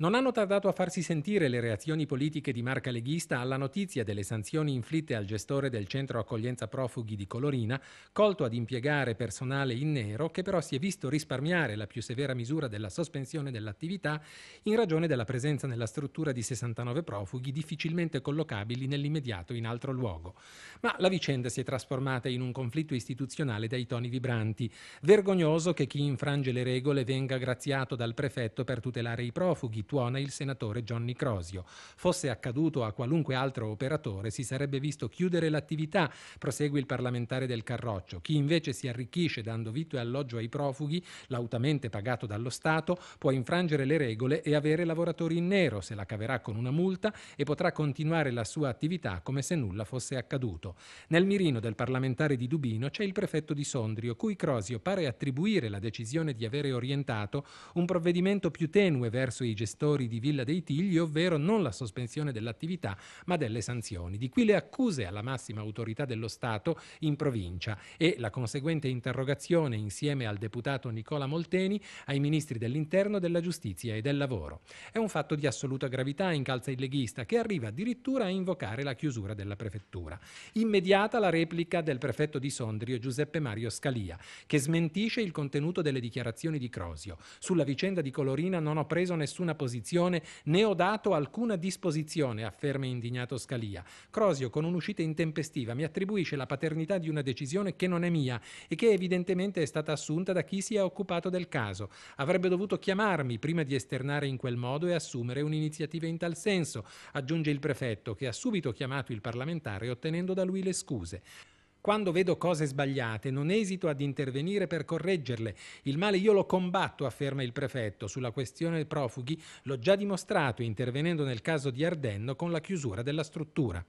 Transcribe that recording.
Non hanno tardato a farsi sentire le reazioni politiche di marca leghista alla notizia delle sanzioni inflitte al gestore del centro accoglienza profughi di Colorina, colto ad impiegare personale in nero, che però si è visto risparmiare la più severa misura della sospensione dell'attività in ragione della presenza nella struttura di 69 profughi difficilmente collocabili nell'immediato in altro luogo. Ma la vicenda si è trasformata in un conflitto istituzionale dai toni vibranti. Vergognoso che chi infrange le regole venga graziato dal prefetto per tutelare i profughi tuona il senatore Johnny Crosio. Fosse accaduto a qualunque altro operatore si sarebbe visto chiudere l'attività, prosegue il parlamentare del Carroccio. Chi invece si arricchisce dando vitto e alloggio ai profughi, lautamente pagato dallo Stato, può infrangere le regole e avere lavoratori in nero, se la caverà con una multa e potrà continuare la sua attività come se nulla fosse accaduto. Nel mirino del parlamentare di Dubino c'è il prefetto di Sondrio, cui Crosio pare attribuire la decisione di avere orientato un provvedimento più tenue verso i gestori gestori di Villa dei Tigli, ovvero non la sospensione dell'attività ma delle sanzioni. Di qui le accuse alla massima autorità dello Stato in provincia e la conseguente interrogazione insieme al deputato Nicola Molteni ai ministri dell'Interno, della Giustizia e del Lavoro. È un fatto di assoluta gravità in calza il leghista che arriva addirittura a invocare la chiusura della prefettura. Immediata la replica del prefetto di Sondrio Giuseppe Mario Scalia che smentisce il contenuto delle dichiarazioni di Crosio. Sulla vicenda di Colorina non ho preso nessuna posizione disposizione né ho dato alcuna disposizione, afferma indignato Scalia. Crosio, con un'uscita intempestiva, mi attribuisce la paternità di una decisione che non è mia e che evidentemente è stata assunta da chi si è occupato del caso. Avrebbe dovuto chiamarmi prima di esternare in quel modo e assumere un'iniziativa in tal senso, aggiunge il prefetto, che ha subito chiamato il parlamentare ottenendo da lui le scuse. Quando vedo cose sbagliate non esito ad intervenire per correggerle. Il male io lo combatto, afferma il prefetto. Sulla questione dei profughi l'ho già dimostrato intervenendo nel caso di Ardenno con la chiusura della struttura.